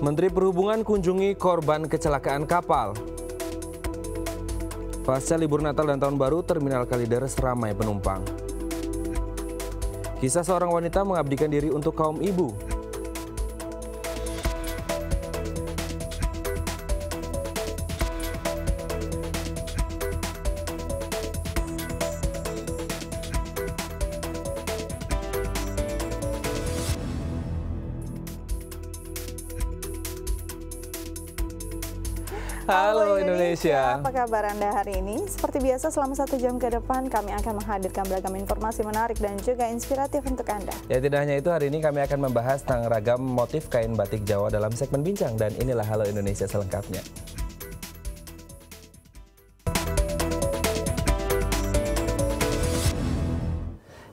Menteri Perhubungan kunjungi korban kecelakaan kapal. Pasca libur Natal dan Tahun Baru, Terminal Kalideres ramai penumpang. Kisah seorang wanita mengabdikan diri untuk kaum ibu Indonesia. Apa kabar Anda hari ini? Seperti biasa selama satu jam ke depan kami akan menghadirkan beragam informasi menarik dan juga inspiratif untuk Anda. Ya tidak hanya itu, hari ini kami akan membahas tentang ragam motif kain batik Jawa dalam segmen bincang dan inilah Halo Indonesia selengkapnya.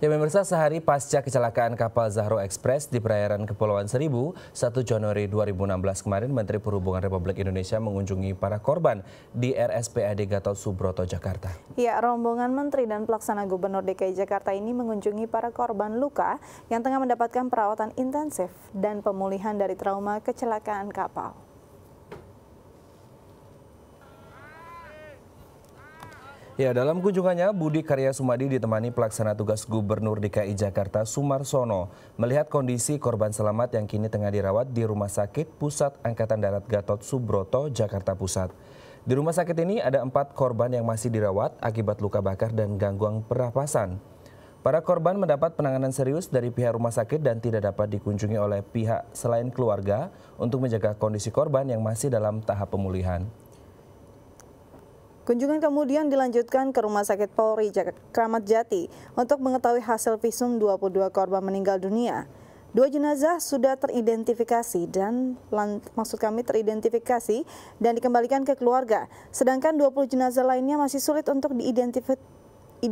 Ya pemirsa sehari pasca kecelakaan kapal Zahro Express di perairan Kepulauan Seribu, 1 Januari 2016 kemarin Menteri Perhubungan Republik Indonesia mengunjungi para korban di RSPAD Gatot Subroto Jakarta. Ya, rombongan menteri dan pelaksana Gubernur DKI Jakarta ini mengunjungi para korban luka yang tengah mendapatkan perawatan intensif dan pemulihan dari trauma kecelakaan kapal. Ya, dalam kunjungannya Budi Karya Sumadi ditemani pelaksana tugas Gubernur DKI Jakarta Sumarsono melihat kondisi korban selamat yang kini tengah dirawat di Rumah Sakit Pusat Angkatan Darat Gatot Subroto, Jakarta Pusat. Di rumah sakit ini ada empat korban yang masih dirawat akibat luka bakar dan gangguan pernapasan. Para korban mendapat penanganan serius dari pihak rumah sakit dan tidak dapat dikunjungi oleh pihak selain keluarga untuk menjaga kondisi korban yang masih dalam tahap pemulihan. Kunjungan kemudian dilanjutkan ke Rumah Sakit Polri Kramat Jati untuk mengetahui hasil visum 22 korban meninggal dunia. Dua jenazah sudah teridentifikasi dan maksud kami teridentifikasi dan dikembalikan ke keluarga. Sedangkan 20 jenazah lainnya masih sulit untuk diidentifikasi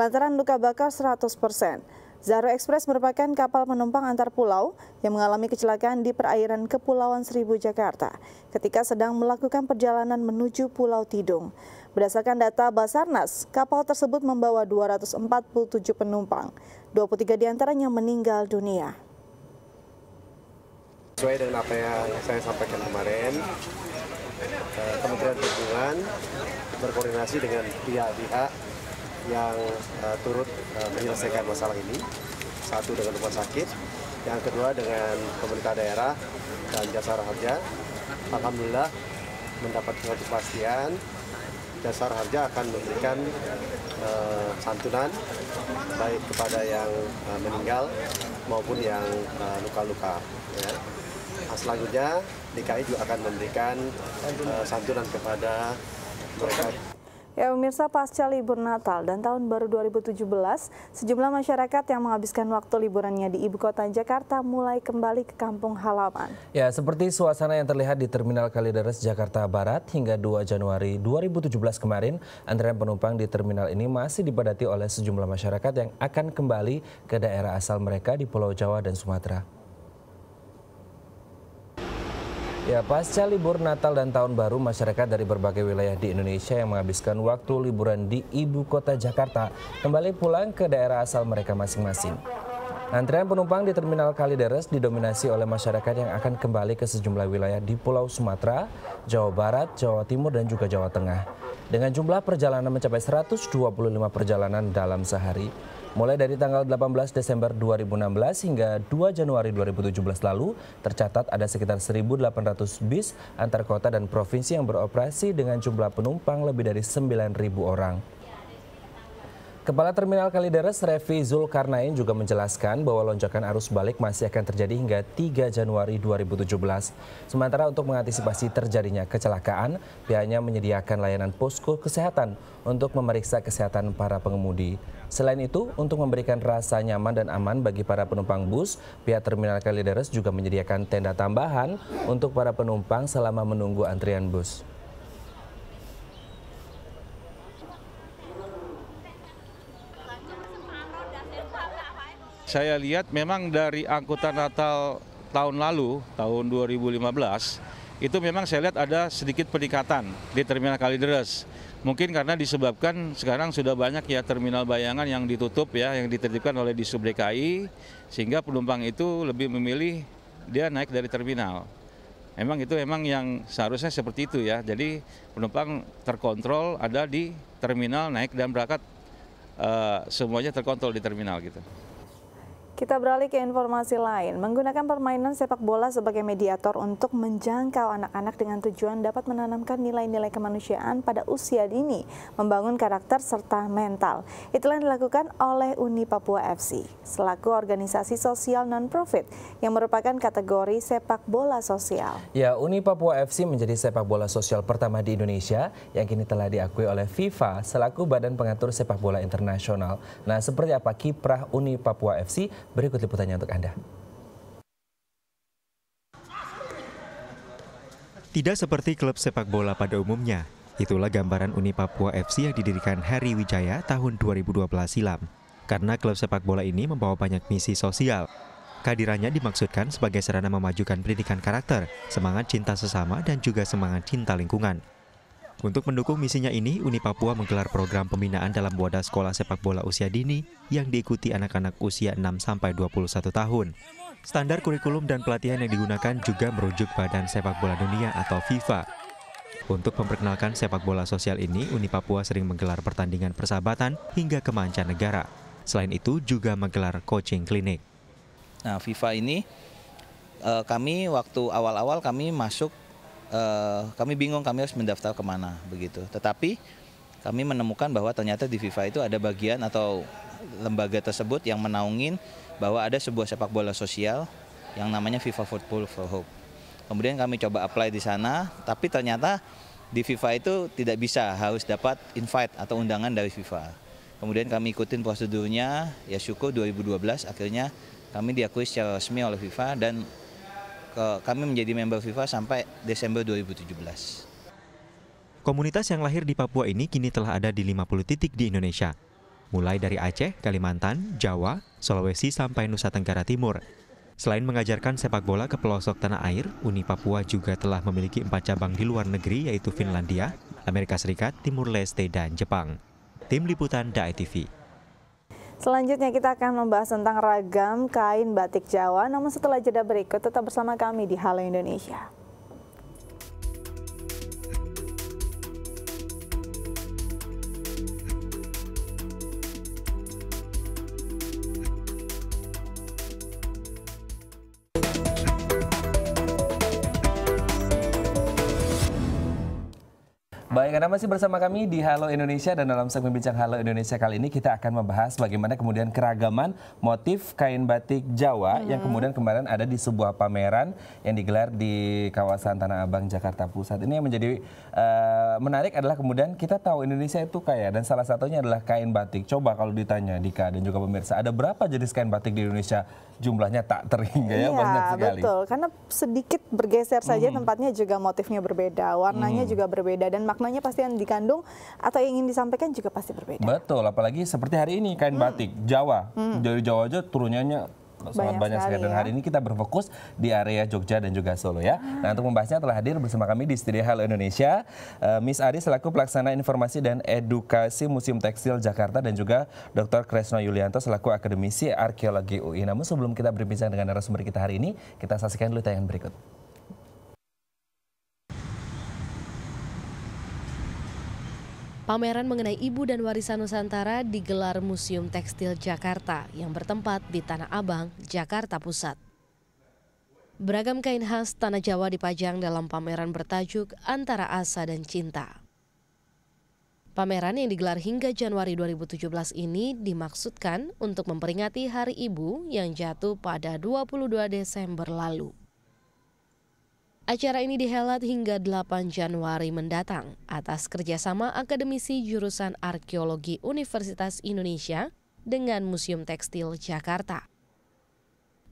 lantaran luka bakar 100 persen. Zahro Express merupakan kapal penumpang antar pulau yang mengalami kecelakaan di perairan Kepulauan Seribu, Jakarta ketika sedang melakukan perjalanan menuju Pulau Tidung. Berdasarkan data Basarnas, kapal tersebut membawa 247 penumpang, 23 diantaranya meninggal dunia. Sesuai dengan apa yang saya sampaikan kemarin, eh, Kementerian Perhubungan berkoordinasi dengan pihak-pihak yang uh, turut uh, menyelesaikan masalah ini. Satu dengan rumah sakit, yang kedua dengan pemerintah daerah dan jasa harja. Alhamdulillah mendapat kepastian jasa harja akan memberikan uh, santunan baik kepada yang uh, meninggal maupun yang luka-luka. Uh, ya. Nah, selanjutnya DKI juga akan memberikan uh, santunan kepada mereka Ya, pemirsa pasca libur Natal dan tahun baru 2017, sejumlah masyarakat yang menghabiskan waktu liburannya di ibu kota Jakarta mulai kembali ke kampung halaman. Ya, seperti suasana yang terlihat di Terminal Kalideres Jakarta Barat hingga 2 Januari 2017 kemarin, antrean penumpang di terminal ini masih dipadati oleh sejumlah masyarakat yang akan kembali ke daerah asal mereka di Pulau Jawa dan Sumatera. Ya, pasca libur Natal dan Tahun Baru, masyarakat dari berbagai wilayah di Indonesia yang menghabiskan waktu liburan di ibu kota Jakarta kembali pulang ke daerah asal mereka masing-masing. Antrian penumpang di Terminal Kalideres didominasi oleh masyarakat yang akan kembali ke sejumlah wilayah di Pulau Sumatera, Jawa Barat, Jawa Timur, dan juga Jawa Tengah. Dengan jumlah perjalanan mencapai 125 perjalanan dalam sehari, Mulai dari tanggal 18 Desember 2016 hingga 2 Januari 2017 lalu, tercatat ada sekitar 1.800 bis antar kota dan provinsi yang beroperasi dengan jumlah penumpang lebih dari 9.000 orang. Kepala Terminal Kalideres Revi Zulkarnain juga menjelaskan bahwa lonjakan arus balik masih akan terjadi hingga 3 Januari 2017. Sementara untuk mengantisipasi terjadinya kecelakaan, pihaknya menyediakan layanan posko kesehatan untuk memeriksa kesehatan para pengemudi. Selain itu, untuk memberikan rasa nyaman dan aman bagi para penumpang bus, pihak Terminal Kalideres juga menyediakan tenda tambahan untuk para penumpang selama menunggu antrian bus. saya lihat memang dari angkutan Natal tahun lalu, tahun 2015, itu memang saya lihat ada sedikit peningkatan di Terminal Kalideres. Mungkin karena disebabkan sekarang sudah banyak ya terminal bayangan yang ditutup ya, yang ditertibkan oleh di Sub DKI, sehingga penumpang itu lebih memilih dia naik dari terminal. Emang itu emang yang seharusnya seperti itu ya. Jadi penumpang terkontrol ada di terminal naik dan berangkat uh, semuanya terkontrol di terminal gitu. Kita beralih ke informasi lain. Menggunakan permainan sepak bola sebagai mediator untuk menjangkau anak-anak dengan tujuan dapat menanamkan nilai-nilai kemanusiaan pada usia dini, membangun karakter serta mental. Itulah yang dilakukan oleh Uni Papua FC, selaku organisasi sosial non-profit yang merupakan kategori sepak bola sosial. Ya, Uni Papua FC menjadi sepak bola sosial pertama di Indonesia yang kini telah diakui oleh FIFA selaku Badan Pengatur Sepak Bola Internasional. Nah, seperti apa kiprah Uni Papua FC Berikut liputannya untuk Anda. Tidak seperti klub sepak bola pada umumnya, itulah gambaran Uni Papua FC yang didirikan Harry Wijaya tahun 2012 silam. Karena klub sepak bola ini membawa banyak misi sosial. Kehadirannya dimaksudkan sebagai sarana memajukan pendidikan karakter, semangat cinta sesama, dan juga semangat cinta lingkungan. Untuk mendukung misinya ini, Uni Papua menggelar program pembinaan dalam wadah sekolah sepak bola usia dini yang diikuti anak-anak usia 6-21 tahun. Standar kurikulum dan pelatihan yang digunakan juga merujuk Badan Sepak Bola Dunia atau FIFA. Untuk memperkenalkan sepak bola sosial ini, Uni Papua sering menggelar pertandingan persahabatan hingga ke mancanegara. Selain itu juga menggelar coaching klinik. Nah, FIFA ini eh, kami waktu awal-awal kami masuk uh, kami bingung kami harus mendaftar kemana begitu. Tetapi kami menemukan bahwa ternyata di FIFA itu ada bagian atau lembaga tersebut yang menaungin bahwa ada sebuah sepak bola sosial yang namanya FIFA Football for Hope. Kemudian kami coba apply di sana, tapi ternyata di FIFA itu tidak bisa harus dapat invite atau undangan dari FIFA. Kemudian kami ikutin prosedurnya, ya syukur 2012 akhirnya kami diakui secara resmi oleh FIFA dan kami menjadi member FIFA sampai Desember 2017. Komunitas yang lahir di Papua ini kini telah ada di 50 titik di Indonesia, mulai dari Aceh, Kalimantan, Jawa, Sulawesi sampai Nusa Tenggara Timur. Selain mengajarkan sepak bola ke pelosok tanah air, Uni Papua juga telah memiliki empat cabang di luar negeri yaitu Finlandia, Amerika Serikat, Timur Leste, dan Jepang. Tim Liputan DAI TV. Selanjutnya kita akan membahas tentang ragam kain batik Jawa. Namun setelah jeda berikut tetap bersama kami di Halo Indonesia. Baik, Anda masih bersama kami di Halo Indonesia dan dalam segmen Bincang Halo Indonesia kali ini kita akan membahas bagaimana kemudian keragaman motif kain batik Jawa hmm. yang mm-hmm. kemudian kemarin ada di sebuah pameran yang digelar di kawasan Tanah Abang, Jakarta Pusat. Ini yang menjadi uh, menarik adalah kemudian kita tahu Indonesia itu kaya dan salah satunya adalah kain batik. Coba kalau ditanya Dika dan juga pemirsa, ada berapa jenis kain batik di Indonesia? Jumlahnya tak terhingga ya, ya banyak sekali. betul. Karena sedikit bergeser saja hmm. tempatnya juga motifnya berbeda, warnanya hmm. juga berbeda dan maknanya namanya pasti yang dikandung atau yang ingin disampaikan juga pasti berbeda. Betul, apalagi seperti hari ini kain hmm. batik Jawa. Hmm. Dari Jawa aja turunannya sangat banyak, banyak sekali. Dan hari ya. ini kita berfokus di area Jogja dan juga Solo ya. Ah. Nah untuk membahasnya telah hadir bersama kami di Studio Halo Indonesia, uh, Miss Ari selaku pelaksana informasi dan edukasi Museum Tekstil Jakarta dan juga Dr. Kresno Yulianto selaku akademisi arkeologi UI. Namun sebelum kita berbincang dengan narasumber kita hari ini, kita saksikan dulu tayangan berikut. Pameran mengenai ibu dan warisan Nusantara digelar Museum Tekstil Jakarta yang bertempat di Tanah Abang, Jakarta Pusat. Beragam kain khas Tanah Jawa dipajang dalam pameran bertajuk Antara Asa dan Cinta. Pameran yang digelar hingga Januari 2017 ini dimaksudkan untuk memperingati Hari Ibu yang jatuh pada 22 Desember lalu. Acara ini dihelat hingga 8 Januari mendatang atas kerjasama akademisi jurusan arkeologi Universitas Indonesia dengan Museum Tekstil Jakarta.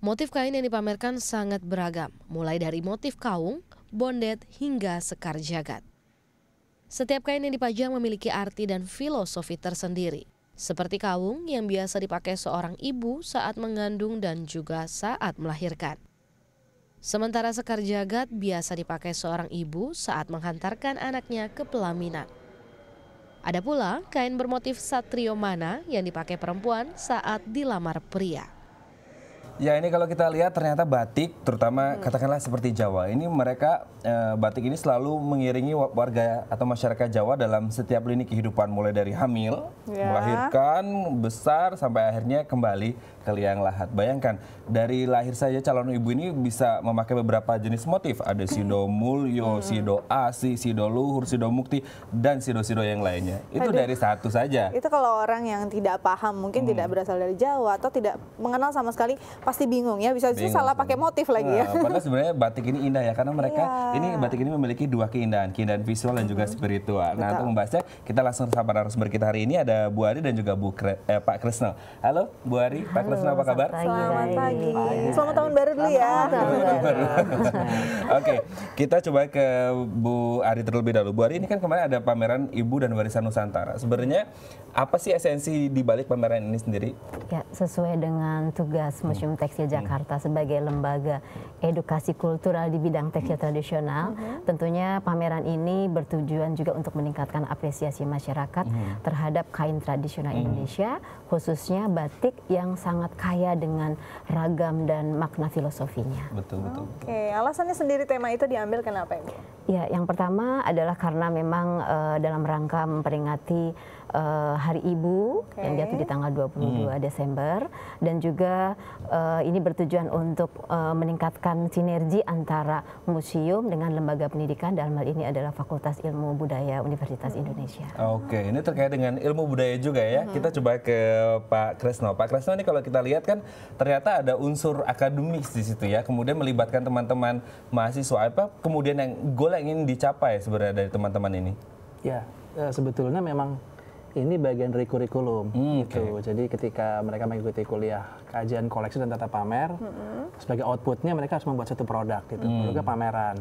Motif kain yang dipamerkan sangat beragam, mulai dari motif kaung, bondet, hingga sekar jagat. Setiap kain yang dipajang memiliki arti dan filosofi tersendiri, seperti kaung yang biasa dipakai seorang ibu saat mengandung dan juga saat melahirkan. Sementara sekar jagat biasa dipakai seorang ibu saat menghantarkan anaknya ke pelaminan. Ada pula kain bermotif satrio mana yang dipakai perempuan saat dilamar pria. Ya ini kalau kita lihat ternyata batik, terutama hmm. katakanlah seperti Jawa, ini mereka e, batik ini selalu mengiringi warga atau masyarakat Jawa dalam setiap lini kehidupan, mulai dari hamil, yeah. melahirkan, besar, sampai akhirnya kembali ke liang lahat. Bayangkan dari lahir saja calon ibu ini bisa memakai beberapa jenis motif. Ada sido mulyo, hmm. sido asi, sido luhur, sido mukti, dan sido-sido yang lainnya. Itu Aduh. dari satu saja. Itu kalau orang yang tidak paham, mungkin hmm. tidak berasal dari Jawa atau tidak mengenal sama sekali, pasti bingung ya. Bisa bingung, salah pakai motif lagi ya. Nah, padahal sebenarnya batik ini indah ya, karena mereka yeah. ini batik ini memiliki dua keindahan, keindahan visual dan juga hmm. spiritual. Betul. Nah untuk membahasnya, kita langsung sapa narasumber kita hari ini ada Bu Ari dan juga Bu Kre, eh, Pak Kresna. Halo Bu Ari, Pak Kresna apa kabar? Selamat pagi. Selamat, iya. Selamat tahun baru dulu ya. Oke, kita coba ke Bu Ari terlebih dahulu. Bu Ari ini kan kemarin ada pameran Ibu dan Warisan Nusantara. Sebenarnya apa sih esensi di balik pameran ini sendiri? Ya, sesuai dengan tugas Museum hmm. Tekstil hmm. Jakarta hmm. sebagai lembaga edukasi kultural di bidang tekstil hmm. tradisional, hmm. tentunya pameran ini bertujuan juga untuk meningkatkan apresiasi masyarakat hmm. terhadap kain tradisional hmm. Indonesia, khususnya batik yang sangat kaya dengan ragam dan makna filosofinya. Betul, betul. Oke, okay. alasannya sendiri tema itu diambil kenapa, Ibu? Ya, yang pertama adalah karena memang uh, dalam rangka memperingati uh, Hari Ibu okay. yang jatuh di tanggal 22 hmm. Desember dan juga uh, ini bertujuan untuk uh, meningkatkan sinergi antara museum dengan lembaga pendidikan dalam hal ini adalah Fakultas Ilmu Budaya Universitas hmm. Indonesia. Oke, okay. ini terkait dengan ilmu budaya juga ya. Hmm. Kita coba ke Pak Kresno. Pak Kresno ini kalau kita lihat kan ternyata ada unsur akademis di situ ya. Kemudian melibatkan teman-teman mahasiswa apa kemudian yang goal yang ingin dicapai sebenarnya dari teman-teman ini? Ya, sebetulnya memang ini bagian dari kurikulum hmm, gitu. Jadi ketika mereka mengikuti kuliah kajian koleksi dan tata pamer, hmm. sebagai outputnya mereka harus membuat satu produk gitu, mm. juga pameran.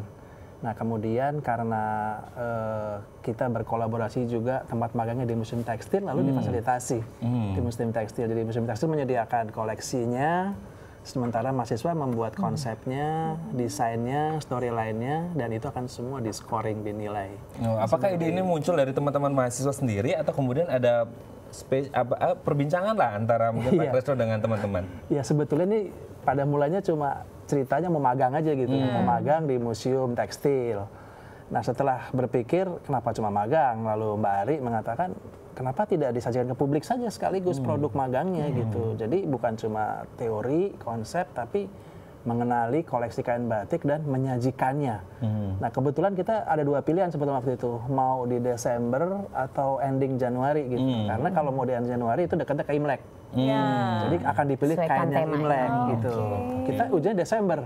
Nah kemudian karena uh, kita berkolaborasi juga tempat magangnya di Museum Tekstil, lalu mm. difasilitasi mm. di Museum Tekstil. Jadi Museum Tekstil menyediakan koleksinya, Sementara mahasiswa membuat hmm. konsepnya, hmm. desainnya, storyline-nya, dan itu akan semua di scoring dinilai. Oh, apakah ide ini muncul dari teman-teman mahasiswa sendiri atau kemudian ada space, apa, eh, perbincangan lah antara mungkin Pak iya. Kresno dengan teman-teman? Ya sebetulnya ini pada mulanya cuma ceritanya memagang aja gitu, ya. hmm. memagang di museum tekstil. Nah setelah berpikir kenapa cuma magang, lalu Mbak Ari mengatakan kenapa tidak disajikan ke publik saja sekaligus hmm. produk magangnya hmm. gitu. Jadi bukan cuma teori, konsep, tapi mengenali koleksi kain batik dan menyajikannya. Hmm. Nah kebetulan kita ada dua pilihan sebetulnya waktu itu mau di Desember atau ending Januari gitu. Hmm. Karena kalau mau di ending Januari itu dekatnya ke Imlek. Hmm. Jadi akan dipilih Sesuaikan kainnya tema. Imlek oh, gitu. Okay. Kita ujian Desember,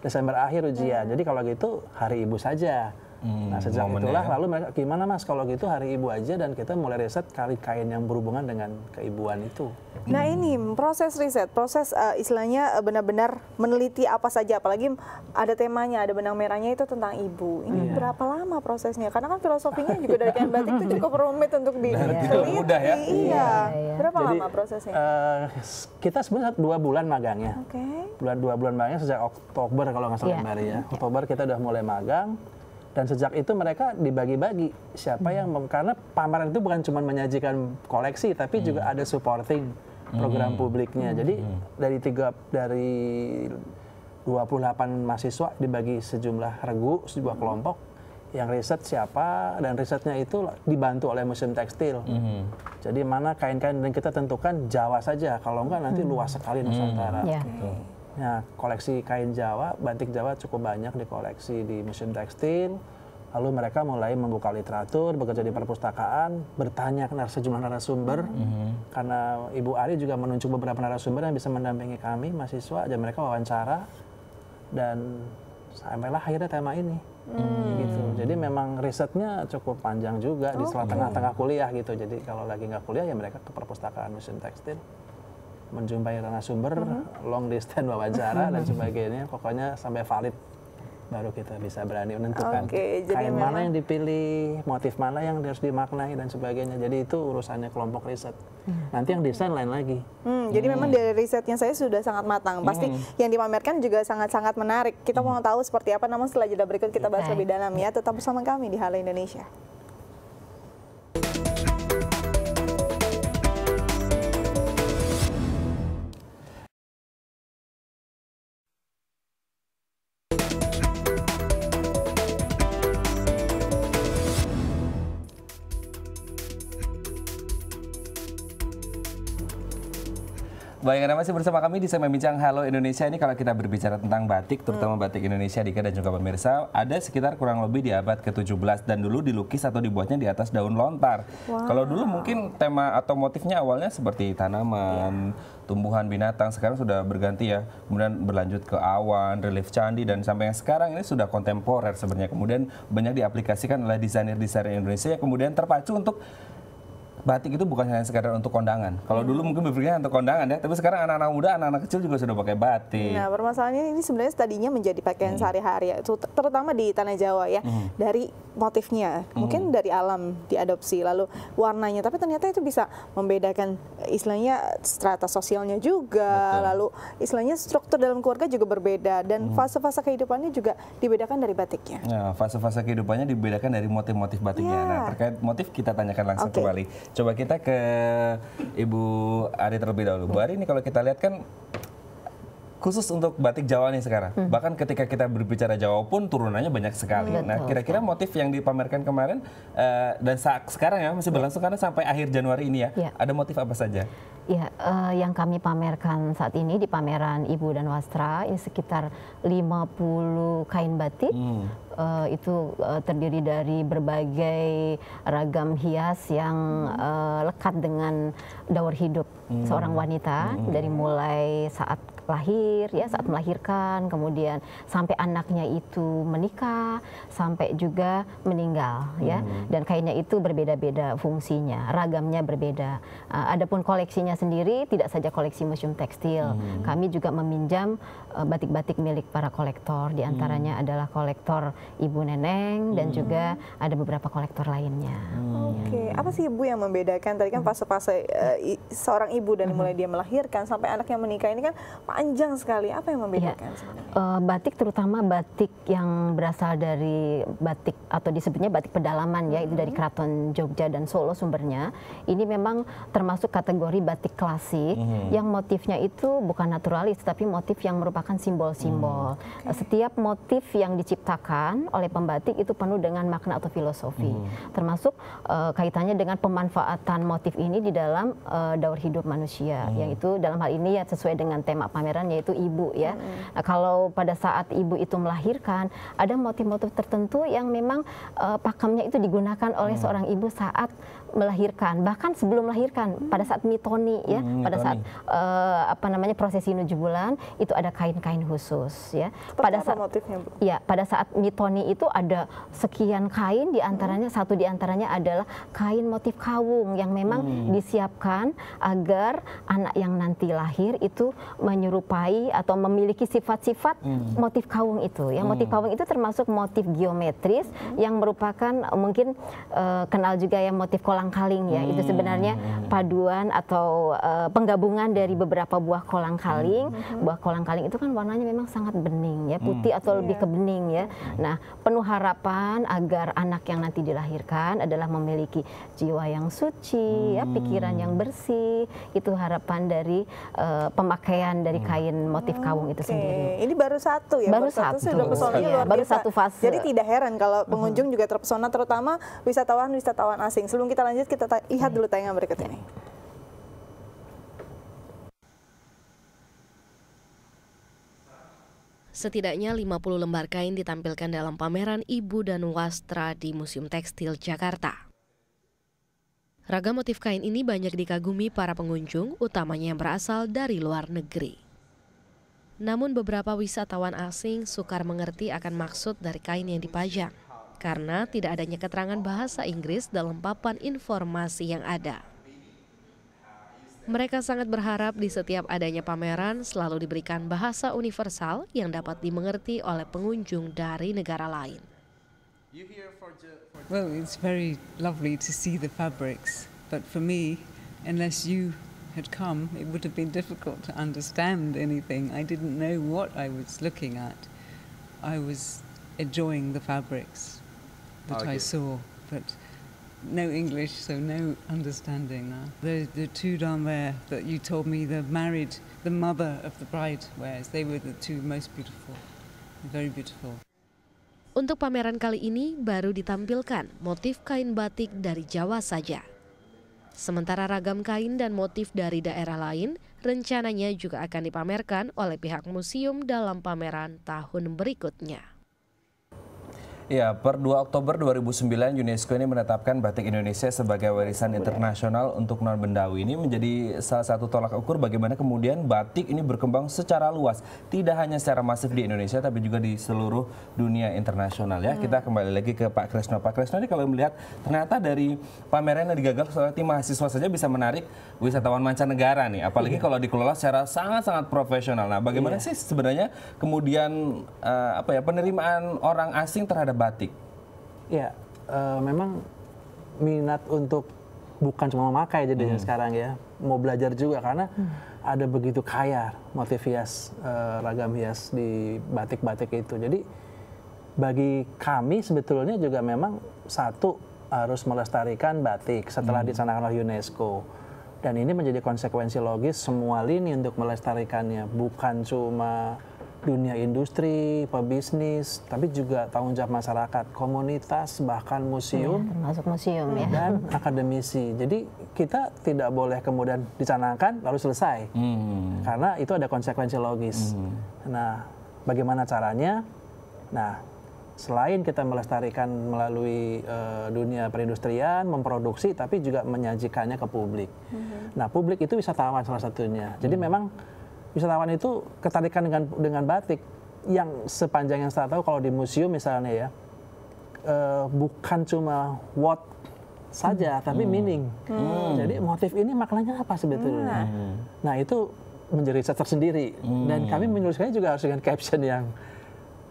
Desember akhir ujian. Hmm. Jadi kalau gitu hari Ibu saja. Hmm, nah sejak itulah ya. lalu mereka gimana mas kalau gitu hari ibu aja dan kita mulai riset kali kain yang berhubungan dengan keibuan itu. Nah hmm. ini proses riset, proses uh, istilahnya eh, benar-benar meneliti apa saja apalagi ada temanya, ada benang merahnya itu tentang ibu. Ini yeah. berapa lama prosesnya? Karena kan filosofinya juga dari kain batik itu cukup rumit untuk di mudah ya. Iya. iya. iya. Berapa Jadi, lama prosesnya? Uh, kita sebenarnya dua bulan magangnya. Oke. Okay. Bulan dua bulan magangnya sejak Oktober kalau nggak salah yeah. ya. Oktober kita udah mulai magang dan sejak itu mereka dibagi-bagi siapa hmm. yang karena pameran itu bukan cuma menyajikan koleksi tapi hmm. juga ada supporting program hmm. publiknya. Hmm. Jadi hmm. dari tiga dari 28 mahasiswa dibagi sejumlah regu, sebuah hmm. kelompok yang riset siapa dan risetnya itu dibantu oleh museum tekstil. Hmm. Jadi mana kain-kain yang kita tentukan Jawa saja, kalau enggak nanti hmm. luas sekali hmm. Nusantara. Hmm. Ya. Yeah. gitu. Nah, koleksi kain Jawa, batik Jawa cukup banyak di koleksi di Museum Tekstil. Lalu mereka mulai membuka literatur, bekerja di perpustakaan, bertanya ke sejumlah narasumber. Mm -hmm. Karena Ibu Ari juga menunjuk beberapa narasumber yang bisa mendampingi kami, mahasiswa, dan mereka wawancara. Dan sampailah akhirnya tema ini. Mm. gitu. Jadi memang risetnya cukup panjang juga oh, di setelah tengah-tengah kuliah gitu. Jadi kalau lagi nggak kuliah ya mereka ke perpustakaan museum tekstil menjumpai narasumber, mm -hmm. long distance wawancara dan sebagainya. Pokoknya sampai valid baru kita bisa berani menentukan okay, kain memang... mana yang dipilih, motif mana yang harus dimaknai dan sebagainya. Jadi itu urusannya kelompok riset. Mm-hmm. Nanti yang desain lain lagi. Mm, hmm, hmm. Jadi memang dari risetnya saya sudah sangat matang. Pasti hmm. yang dipamerkan juga sangat-sangat menarik. Kita hmm. mau tahu seperti apa, namun setelah jeda berikut kita bahas iya. lebih dalam ya. Tetap bersama kami di Halo Indonesia. Bayangan masih bersama kami di Sama bincang Halo Indonesia ini kalau kita berbicara tentang batik, terutama batik Indonesia Dika dan juga pemirsa, ada sekitar kurang lebih di abad ke-17 dan dulu dilukis atau dibuatnya di atas daun lontar. Wow. Kalau dulu mungkin tema atau motifnya awalnya seperti tanaman, yeah. tumbuhan, binatang, sekarang sudah berganti ya. Kemudian berlanjut ke awan, relief candi dan sampai yang sekarang ini sudah kontemporer sebenarnya. Kemudian banyak diaplikasikan oleh desainer-desainer Indonesia yang kemudian terpacu untuk batik itu bukan hanya sekadar untuk kondangan. Kalau dulu mungkin berpikirnya untuk kondangan ya, tapi sekarang anak-anak muda, anak-anak kecil juga sudah pakai batik. Nah, permasalahannya ini sebenarnya tadinya menjadi pakaian hmm. sehari-hari, ya, terutama di tanah Jawa ya, hmm. dari motifnya, hmm. mungkin dari alam diadopsi, lalu warnanya, tapi ternyata itu bisa membedakan istilahnya strata sosialnya juga, Betul. lalu istilahnya struktur dalam keluarga juga berbeda dan hmm. fase-fase kehidupannya juga dibedakan dari batiknya. Nah, fase-fase kehidupannya dibedakan dari motif-motif batiknya. Ya. Nah, terkait motif kita tanyakan langsung okay. kembali Coba kita ke Ibu Ari terlebih dahulu. Bu Ari ini kalau kita lihat kan khusus untuk batik Jawa nih sekarang. Hmm. Bahkan ketika kita berbicara Jawa pun turunannya banyak sekali. Hmm, nah, kira-kira motif yang dipamerkan kemarin uh, dan saat sekarang ya masih berlangsung karena sampai akhir Januari ini ya, yeah. ada motif apa saja? Ya, uh, yang kami pamerkan saat ini di pameran Ibu dan Wastra ini sekitar 50 kain batik. Hmm. Uh, itu uh, terdiri dari berbagai ragam hias yang uh, lekat dengan daur hidup hmm. seorang wanita hmm. dari mulai saat lahir ya saat melahirkan kemudian sampai anaknya itu menikah sampai juga meninggal ya hmm. dan kainnya itu berbeda-beda fungsinya ragamnya berbeda uh, adapun koleksinya sendiri tidak saja koleksi museum tekstil hmm. kami juga meminjam Eh, batik-batik milik para kolektor diantaranya hmm. adalah kolektor Ibu Neneng dan hmm. juga ada beberapa kolektor lainnya. Hmm. Ya. Oke, okay. apa sih Ibu yang membedakan tadi kan hmm. fase-fase hmm. uh, seorang ibu dan hmm. mulai dia melahirkan sampai anaknya menikah ini kan panjang sekali. Apa yang membedakan? Ya. Uh, batik terutama batik yang berasal dari batik atau disebutnya batik pedalaman ya hmm. itu dari hmm. keraton Jogja dan Solo sumbernya. Ini memang termasuk kategori batik klasik hmm. yang motifnya itu bukan naturalis tapi motif yang merupakan menggunakan simbol-simbol. Hmm. Eh, setiap motif yang diciptakan oleh pembatik itu penuh dengan makna atau filosofi, hmm. termasuk uh, kaitannya dengan pemanfaatan motif ini di dalam uh, daur hidup manusia, hmm. yaitu dalam hal ini ya sesuai dengan tema pameran yaitu ibu ya. Hmm. Nah, kalau pada saat ibu itu melahirkan, ada motif-motif tertentu yang memang uh, pakemnya itu digunakan oleh hmm. seorang ibu saat melahirkan bahkan sebelum melahirkan hmm. pada saat mitoni ya hmm, pada saat uh, apa namanya prosesi menuju bulan itu ada kain-kain khusus ya Seperti pada saat motifnya, Bu? ya pada saat mitoni itu ada sekian kain diantaranya hmm. satu diantaranya adalah kain motif kawung yang memang hmm. disiapkan agar anak yang nanti lahir itu menyerupai atau memiliki sifat-sifat hmm. motif kawung itu ya hmm. motif kawung itu termasuk motif geometris hmm. yang merupakan mungkin uh, kenal juga ya motif kolam kolang-kaling ya. Hmm. Itu sebenarnya paduan atau uh, penggabungan dari beberapa buah kolang-kaling. Hmm. Buah kolang-kaling itu kan warnanya memang sangat bening ya, hmm. putih hmm. atau lebih iya. ke bening ya. Hmm. Nah, penuh harapan agar anak yang nanti dilahirkan adalah memiliki jiwa yang suci, ya, hmm. ya, pikiran yang bersih. Itu harapan dari uh, pemakaian dari hmm. kain motif kawung itu okay. sendiri. Ini baru satu ya. Baru satu. satu. Sudah iya, luar Baru satu fase. Jadi tidak heran kalau pengunjung juga terpesona terutama wisatawan-wisatawan asing. Sebelum kita lanjut kita lihat dulu tayangan berikut ini. Setidaknya 50 lembar kain ditampilkan dalam pameran Ibu dan Wastra di Museum Tekstil Jakarta. Raga motif kain ini banyak dikagumi para pengunjung, utamanya yang berasal dari luar negeri. Namun beberapa wisatawan asing sukar mengerti akan maksud dari kain yang dipajang karena tidak adanya keterangan bahasa Inggris dalam papan informasi yang ada. Mereka sangat berharap di setiap adanya pameran selalu diberikan bahasa universal yang dapat dimengerti oleh pengunjung dari negara lain. Well, it's very lovely to see the fabrics, but for me, unless you had come, it would have been difficult to understand anything. I didn't know what I was looking at. I was enjoying the fabrics that okay. I saw, but no English, so no understanding now. The, the two down there that you told me, the married, the mother of the bride wears, they were the two most beautiful, very beautiful. Untuk pameran kali ini baru ditampilkan motif kain batik dari Jawa saja. Sementara ragam kain dan motif dari daerah lain rencananya juga akan dipamerkan oleh pihak museum dalam pameran tahun berikutnya. Ya, per 2 Oktober 2009 UNESCO ini menetapkan batik Indonesia sebagai warisan internasional untuk non-bendawi. Ini menjadi salah satu tolak ukur bagaimana kemudian batik ini berkembang secara luas, tidak hanya secara masif di Indonesia tapi juga di seluruh dunia internasional ya. Hmm. Kita kembali lagi ke Pak Kresno. Pak Kresno ini kalau melihat ternyata dari pameran yang digagalkan oleh tim mahasiswa saja bisa menarik wisatawan mancanegara nih, apalagi yeah. kalau dikelola secara sangat-sangat profesional. Nah, bagaimana yeah. sih sebenarnya kemudian uh, apa ya penerimaan orang asing terhadap batik? Ya, uh, memang minat untuk bukan cuma memakai aja hmm. sekarang ya, mau belajar juga karena hmm. ada begitu kaya motif hias uh, ragam hias di batik-batik itu. Jadi bagi kami sebetulnya juga memang satu harus melestarikan batik setelah hmm. disanakan oleh UNESCO. Dan ini menjadi konsekuensi logis semua lini untuk melestarikannya, bukan cuma dunia industri, pebisnis, tapi juga tanggung jawab masyarakat, komunitas, bahkan museum, ya, termasuk museum ya, dan akademisi. Jadi kita tidak boleh kemudian dicanangkan lalu selesai, hmm. karena itu ada konsekuensi logis. Hmm. Nah, bagaimana caranya? Nah, selain kita melestarikan melalui uh, dunia perindustrian, memproduksi, tapi juga menyajikannya ke publik. Hmm. Nah, publik itu wisatawan salah satunya. Jadi hmm. memang wisatawan itu ketarikan dengan dengan batik yang sepanjang yang saya tahu kalau di museum misalnya ya uh, bukan cuma what saja hmm. tapi hmm. meaning. Hmm. Jadi motif ini maknanya apa sebetulnya? Hmm. Nah, itu menjadi riset tersendiri hmm. dan kami menuliskannya juga harus dengan caption yang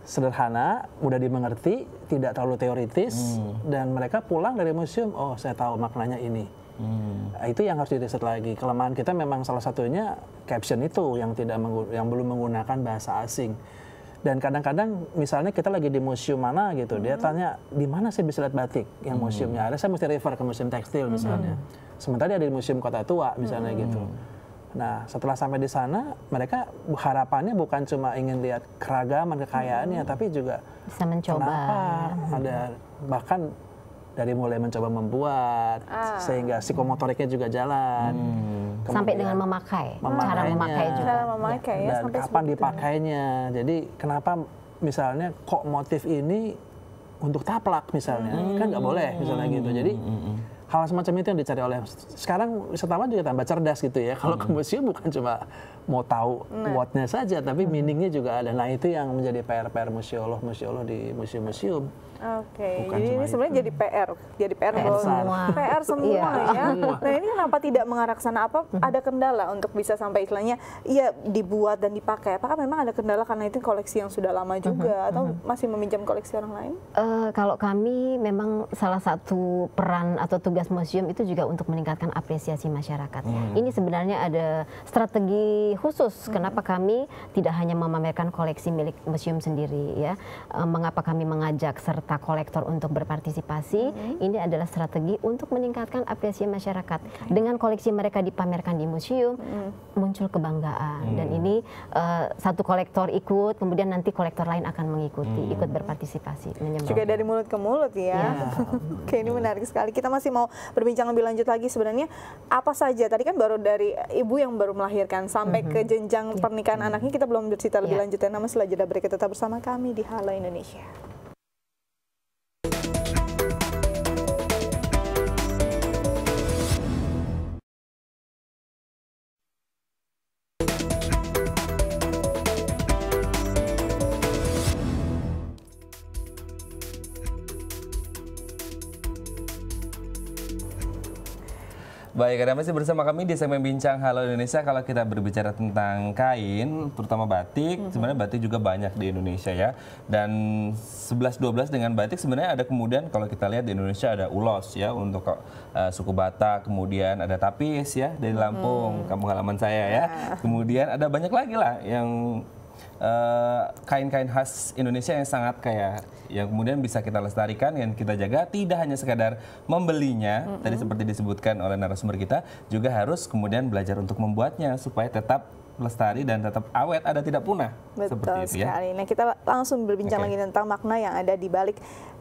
sederhana, mudah dimengerti, tidak terlalu teoritis hmm. dan mereka pulang dari museum, oh saya tahu maknanya ini. Hmm. Itu yang harus dideset lagi. Kelemahan kita memang salah satunya caption itu yang tidak yang belum menggunakan bahasa asing. Dan kadang-kadang misalnya kita lagi di museum mana gitu, hmm. dia tanya di mana saya bisa lihat batik yang hmm. museumnya ada, saya mesti refer ke museum tekstil hmm. misalnya. Sementara dia ada di museum kota tua misalnya hmm. gitu. Nah, setelah sampai di sana, mereka harapannya bukan cuma ingin lihat keragaman kekayaannya, hmm. tapi juga bisa mencoba. Kenapa ada hmm. bahkan dari mulai mencoba membuat ah. sehingga psikomotoriknya juga jalan hmm. sampai dengan memakai cara memakai juga cara memakai ya, dan sampai kapan dipakainya jadi kenapa misalnya kok motif ini untuk taplak misalnya hmm. kan nggak boleh misalnya hmm. gitu jadi hmm. hmm. hal semacam itu yang dicari oleh sekarang wisatawan juga tambah cerdas gitu ya kalau hmm. ke museum bukan cuma mau tahu nah. what-nya saja, tapi meaning-nya juga ada. Nah itu yang menjadi PR-PR museolog, museolog di museum-museum. Oke, okay. jadi ini sebenarnya jadi PR, jadi PR, PR semua, PR semua iya. ya. Nah ini kenapa tidak mengarah ke sana? Apa hmm. ada kendala untuk bisa sampai istilahnya, ya dibuat dan dipakai? Apakah memang ada kendala karena itu koleksi yang sudah lama hmm, juga hmm, atau masih meminjam koleksi orang lain? Uh, kalau kami memang salah satu peran atau tugas museum itu juga untuk meningkatkan apresiasi masyarakat. Hmm. Ini sebenarnya ada strategi khusus hmm. kenapa kami tidak hanya memamerkan koleksi milik museum sendiri ya e, mengapa kami mengajak serta kolektor untuk berpartisipasi hmm. ini adalah strategi untuk meningkatkan apresiasi masyarakat okay. dengan koleksi mereka dipamerkan di museum hmm. muncul kebanggaan hmm. dan ini e, satu kolektor ikut kemudian nanti kolektor lain akan mengikuti hmm. ikut berpartisipasi Menyembang. juga dari mulut ke mulut ya, ya. oke ini menarik sekali kita masih mau berbincang lebih lanjut lagi sebenarnya apa saja tadi kan baru dari ibu yang baru melahirkan sampai sampai ke jenjang iya. pernikahan anaknya kita belum bercerita lebih iya. lanjut ya. Namun setelah jeda berikut tetap bersama kami di Halo Indonesia. Baik, Karena masih bersama kami di segmen Bincang Halo Indonesia. Kalau kita berbicara tentang kain, terutama batik, -hmm. sebenarnya batik juga banyak di Indonesia ya. Dan 11-12 dengan batik sebenarnya ada kemudian kalau kita lihat di Indonesia ada ulos ya untuk uh, suku Batak, kemudian ada tapis ya dari Lampung, -hmm. kampung halaman saya ya. Iya. Kemudian ada banyak lagi lah yang Eh, kain-kain uh, khas Indonesia yang sangat kaya yang kemudian bisa kita lestarikan yang kita jaga tidak hanya sekadar membelinya mm -hmm. tadi seperti disebutkan oleh narasumber kita juga harus kemudian belajar untuk membuatnya supaya tetap lestari dan tetap awet ada tidak punah. Betul Seperti itu, ya. sekali. Ya? Nah kita langsung berbincang okay. lagi tentang makna yang ada di balik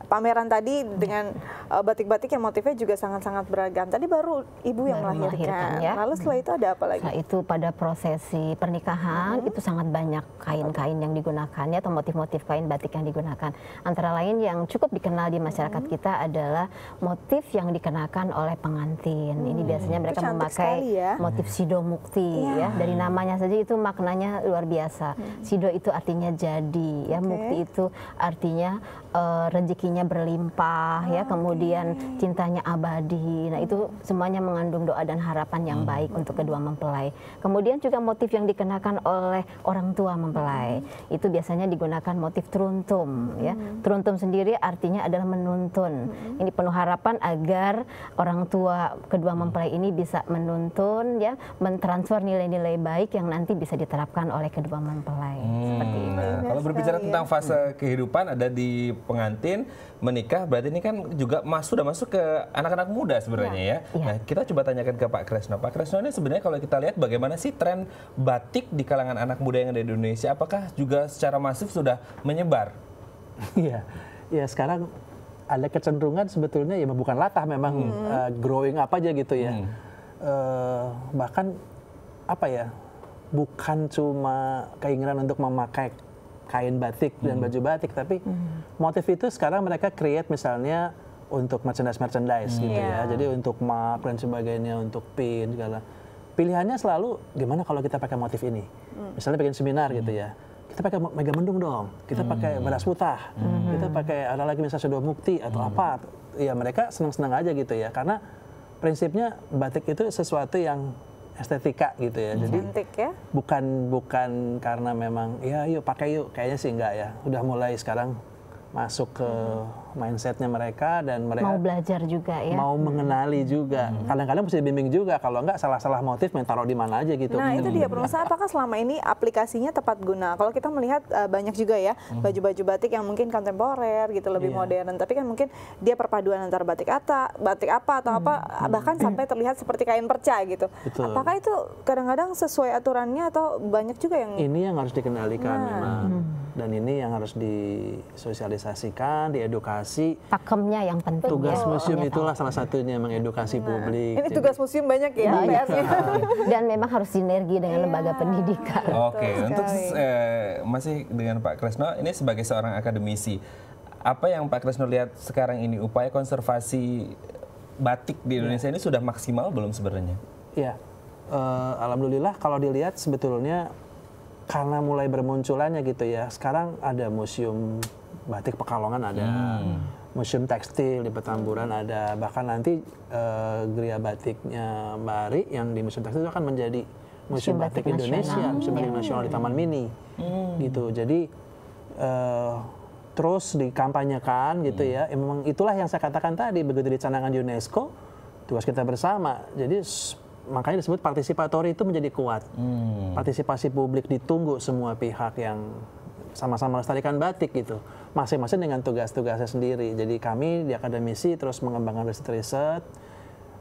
pameran tadi dengan eh, batik-batik uh, yang motifnya juga sangat-sangat beragam. Tadi baru ibu yang baru melahirkan. melahirkan ya. Lalu setelah hmm. itu ada apa lagi? Setelah itu pada prosesi pernikahan hmm. itu sangat banyak kain-kain yang digunakan ya atau motif-motif kain batik yang digunakan. Antara lain yang cukup dikenal di masyarakat hmm. kita adalah motif yang dikenakan oleh pengantin. Hmm. Ini biasanya mereka memakai ya. motif sido mukti ya. ya. Dari namanya saja itu maknanya luar biasa. Hmm. Sido itu artinya jadi ya, okay. mukti itu artinya uh, rezekinya berlimpah oh, ya kemudian cintanya abadi nah itu semuanya mengandung doa dan harapan yang hmm. baik untuk kedua mempelai kemudian juga motif yang dikenakan oleh orang tua mempelai hmm. itu biasanya digunakan motif truntum ya. hmm. ya truntum sendiri artinya adalah menuntun hmm. ini penuh harapan agar orang tua kedua hmm. mempelai ini bisa menuntun ya mentransfer nilai-nilai baik yang nanti bisa diterapkan oleh kedua mempelai hmm. seperti itu nah, kalau berbicara tentang ya. fase hmm. kehidupan ada di pengantin menikah berarti ini kan juga masuk sudah masuk ke anak-anak muda sebenarnya ya. ya. Nah ya. kita coba tanyakan ke Pak Kresno. Pak Kresno ini sebenarnya kalau kita lihat bagaimana sih tren batik di kalangan anak muda yang ada di Indonesia? Apakah juga secara masif sudah menyebar? Iya, ya sekarang ada kecenderungan sebetulnya ya bukan latah memang hmm. uh, growing apa aja gitu ya. Hmm. Uh, bahkan apa ya? Bukan cuma keinginan untuk memakai kain batik hmm. dan baju batik tapi hmm. motif itu sekarang mereka create misalnya untuk merchandise merchandise hmm. gitu yeah. ya iya. jadi untuk mark dan sebagainya untuk pin segala pilihannya selalu gimana kalau kita pakai motif ini hmm. misalnya bikin seminar hmm. gitu ya kita pakai megamendung dong kita hmm. pakai beras mutah hmm. kita pakai ada lagi misalnya sudah mukti atau hmm. apa ya mereka senang senang aja gitu ya karena prinsipnya batik itu sesuatu yang estetika gitu ya. Jadi Cantik ya. Bukan bukan karena memang ya yuk pakai yuk kayaknya sih enggak ya. Udah mulai sekarang masuk ke mindsetnya mereka dan mereka mau belajar juga ya mau hmm. mengenali juga hmm. kadang-kadang mesti bimbing juga kalau nggak salah-salah motif main taruh di mana aja gitu nah itu dia pengusaha hmm. apakah selama ini aplikasinya tepat guna kalau kita melihat eh, banyak juga ya baju-baju batik yang mungkin kontemporer gitu lebih yeah. modern tapi kan mungkin dia perpaduan antara batik atau batik apa atau apa bahkan sampai terlihat seperti kain perca gitu Betul. apakah itu kadang-kadang sesuai aturannya atau banyak juga yang ini yang harus dikenalikan nah. memang dan ini yang harus disosialisasi disosialisasikan, diedukasi. Pakemnya yang penting. Ya, tugas ya, museum itulah tahu. salah satunya mengedukasi nah. publik. Ini tugas museum banyak ya, ya Dan memang harus sinergi dengan ya, lembaga pendidikan. Oke, okay. untuk eh, masih dengan Pak Kresno, ini sebagai seorang akademisi, apa yang Pak Kresno lihat sekarang ini upaya konservasi batik di iya. Indonesia ini sudah maksimal belum sebenarnya? Iya. Uh, alhamdulillah kalau dilihat sebetulnya karena mulai bermunculannya gitu ya. Sekarang ada museum batik Pekalongan ada, hmm. museum tekstil di Petamburan ada, bahkan nanti uh, eh, geria batiknya Bari yang di museum tekstil itu akan menjadi museum, batik, batik Indonesia, nasional. museum batik ya. nasional di Taman Mini, hmm. gitu. Jadi uh, terus dikampanyekan gitu hmm. ya. ya Emang itulah yang saya katakan tadi begitu dicanangkan cadangan UNESCO, tugas kita bersama. Jadi makanya disebut partisipatori itu menjadi kuat. Hmm. Partisipasi publik ditunggu semua pihak yang sama-sama melestarikan batik gitu masing-masing dengan tugas-tugasnya sendiri. Jadi kami di akademisi terus mengembangkan riset-riset,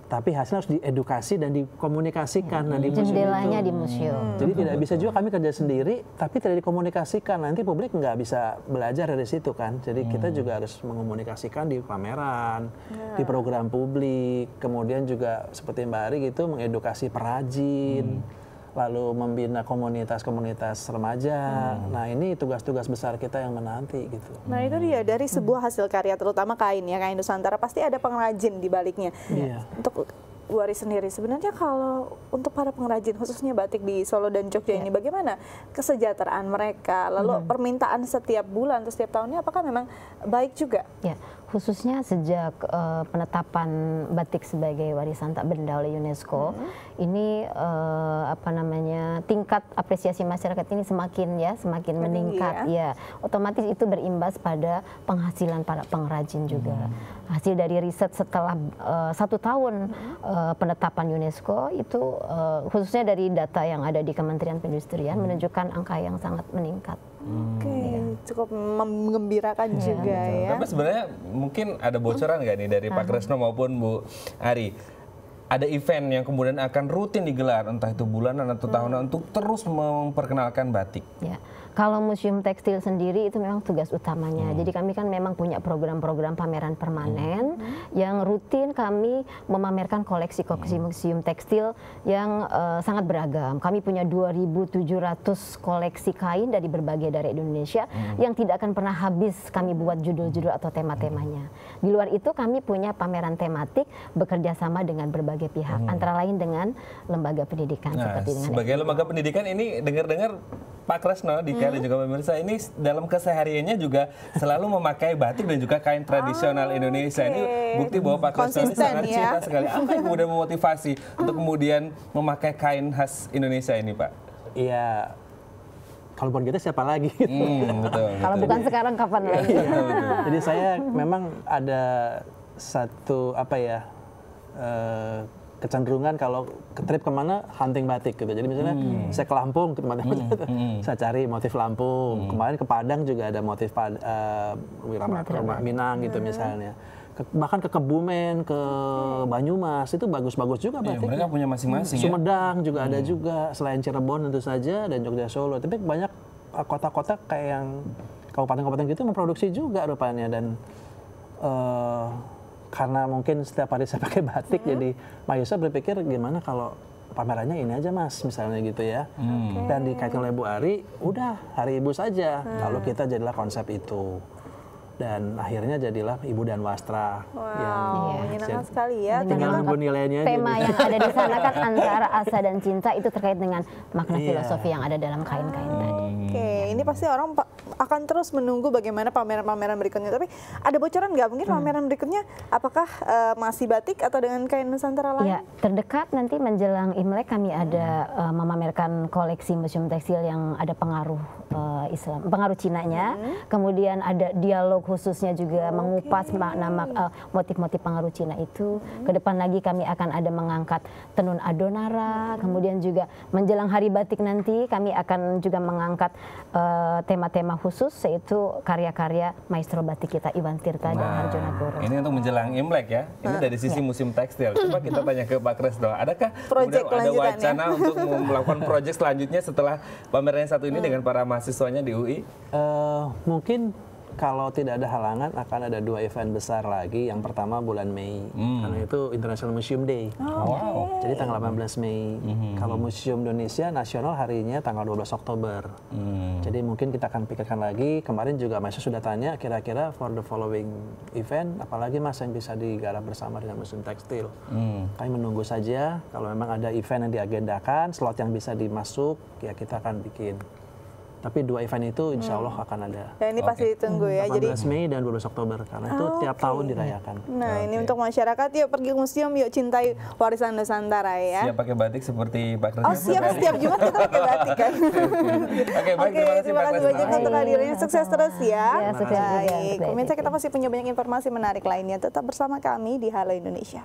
tapi hasilnya harus diedukasi dan dikomunikasikan. Hmm. Nah, di Jendelanya di museum. Hmm. Jadi tidak bisa juga kami kerja sendiri, tapi tidak dikomunikasikan. Nanti publik nggak bisa belajar dari situ kan. Jadi hmm. kita juga harus mengomunikasikan di pameran, hmm. di ya. program publik, kemudian juga seperti Mbak Ari gitu mengedukasi perajin. Hmm lalu membina komunitas-komunitas remaja. Hmm. Nah, ini tugas-tugas besar kita yang menanti gitu. Nah, itu dia dari hmm. sebuah hasil karya terutama kain ya, kain Nusantara pasti ada pengrajin di baliknya. Iya. Untuk Wari sendiri sebenarnya kalau untuk para pengrajin khususnya batik di Solo dan Jogja yeah. ini bagaimana kesejahteraan mereka lalu -hmm. permintaan setiap bulan atau setiap tahunnya apakah memang baik juga? Yeah khususnya sejak uh, penetapan batik sebagai warisan tak benda oleh UNESCO hmm. ini uh, apa namanya tingkat apresiasi masyarakat ini semakin ya semakin meningkat ya. ya otomatis itu berimbas pada penghasilan para pengrajin juga hmm. hasil dari riset setelah uh, satu tahun hmm. uh, penetapan UNESCO itu uh, khususnya dari data yang ada di Kementerian Perindustrian hmm. menunjukkan angka yang sangat meningkat. Oke, okay. Hmm. Ya. cukup mengembirakan ya, juga ya. Tapi sebenarnya mungkin ada bocoran nggak nih dari Pak Kresno maupun Bu Ari? Ada event yang kemudian akan rutin digelar, entah itu bulanan atau tahunan, hmm. untuk terus memperkenalkan batik. Ya kalau museum tekstil sendiri itu memang tugas utamanya. Hmm. Jadi kami kan memang punya program-program pameran permanen hmm. yang rutin kami memamerkan koleksi-koleksi hmm. museum tekstil yang uh, sangat beragam. Kami punya 2.700 koleksi kain dari berbagai daerah Indonesia hmm. yang tidak akan pernah habis kami buat judul-judul atau tema-temanya. Hmm. Di luar itu kami punya pameran tematik bekerja sama dengan berbagai pihak hmm. antara lain dengan lembaga pendidikan nah, seperti dengan sebagai lembaga pendidikan ini dengar-dengar Pak Kresno di hmm Dea iya, dan juga pemirsa ini dalam kesehariannya juga selalu memakai batik dan juga kain tradisional oh, Indonesia. Okay. Ini bukti bahwa Pak Kristori sangat ya? cinta sekali. Apa yang kemudian memotivasi untuk kemudian memakai kain khas Indonesia ini, Pak? Iya, kalau bukan kita siapa lagi? Gitu. Hmm, betul, betul. Kalau bukan sekarang kapan iya, lagi? Jadi saya memang ada satu apa ya eh, kecenderungan kalau ke trip kemana hunting batik gitu. Jadi misalnya hmm. saya ke Lampung, ke mana hmm. hmm. saya cari motif Lampung. Hmm. Kemarin ke Padang juga ada motif pad, uh, eh, Wirama, Minang gitu hmm. misalnya. Ke, bahkan ke Kebumen, ke Banyumas itu bagus-bagus juga iya, batik. Ya, mereka punya masing-masing. Ya. Sumedang ya? juga hmm. ada juga selain Cirebon tentu saja dan Jogja Solo. Tapi banyak eh, kota-kota kayak yang kabupaten-kabupaten gitu memproduksi juga rupanya dan eh, karena mungkin setiap hari saya pakai batik hmm. jadi Mbak Yusa berpikir gimana kalau pamerannya ini aja mas misalnya gitu ya hmm. dan dikaitkan oleh Bu Ari udah hari ibu saja hmm. lalu kita jadilah konsep itu dan akhirnya jadilah ibu dan wastra wow, yang menyenangkan sekali ya tinggal nunggu nilainya tema aja, gitu. yang ada di sana kan antara asa dan cinta itu terkait dengan makna iya. filosofi yang ada dalam kain-kain tadi oke okay ini pasti orang akan terus menunggu bagaimana pameran-pameran berikutnya. Tapi ada bocoran nggak mungkin hmm. pameran berikutnya apakah uh, masih batik atau dengan kain Nusantara lain? Ya, terdekat nanti menjelang Imlek kami ada uh, memamerkan koleksi museum tekstil yang ada pengaruh uh, Islam, pengaruh Cinanya. Hmm. Kemudian ada dialog khususnya juga okay. Oh, mengupas nama makna uh, motif-motif pengaruh Cina itu. Hmm. Ke depan lagi kami akan ada mengangkat tenun adonara, hmm. kemudian juga menjelang hari batik nanti kami akan juga mengangkat uh, Eh, tema-tema uh, khusus yaitu karya-karya maestro batik kita Iwan Tirta nah, dan Guru. Ini untuk menjelang Imlek ya. Ini nah, dari sisi ya. musim tekstil. Coba kita tanya ke Pak Kres dong. Adakah project ada wacana untuk melakukan proyek selanjutnya setelah pameran yang satu ini hmm. dengan para mahasiswanya di UI? Uh, eh, mungkin kalau tidak ada halangan akan ada dua event besar lagi. Yang pertama bulan Mei, hmm. karena itu International Museum Day. Oh, wow. Jadi tanggal 18 Mei. Hmm. Kalau Museum Indonesia nasional harinya tanggal 12 Oktober. Mm. Jadi mungkin kita akan pikirkan lagi. Kemarin juga Mas sudah tanya kira-kira for the following event, apalagi Mas yang bisa digarap bersama dengan Museum Tekstil. Mm. Kami menunggu saja. Kalau memang ada event yang diagendakan, slot yang bisa dimasuk, ya kita akan bikin. Tapi dua event itu insya Allah hmm. akan ada. Dan ini okay. pasti ditunggu ya. 18 jadi Mei dan 12 Oktober karena oh, itu tiap tahun dirayakan. Nah okay. ini untuk masyarakat yuk pergi ke museum yuk cintai warisan Nusantara ya. Siap pakai batik seperti Pak Oh siap setiap Jumat kita pakai batik kan. Oke okay, baik terima kasih terima kasih banyak untuk hadirnya sukses terus ya. Ya sukses. Baik. Pemirsa kita masih punya banyak informasi menarik lainnya. Tetap bersama kami di Halo Indonesia.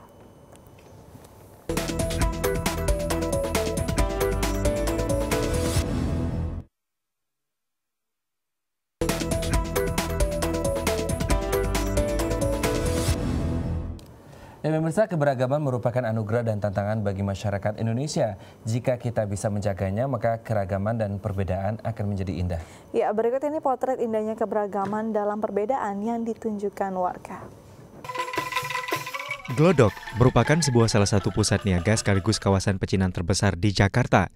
Pemirsa, keberagaman merupakan anugerah dan tantangan bagi masyarakat Indonesia. Jika kita bisa menjaganya, maka keragaman dan perbedaan akan menjadi indah. Ya, berikut ini potret indahnya keberagaman dalam perbedaan yang ditunjukkan warga. Glodok merupakan sebuah salah satu pusat niaga sekaligus kawasan pecinan terbesar di Jakarta.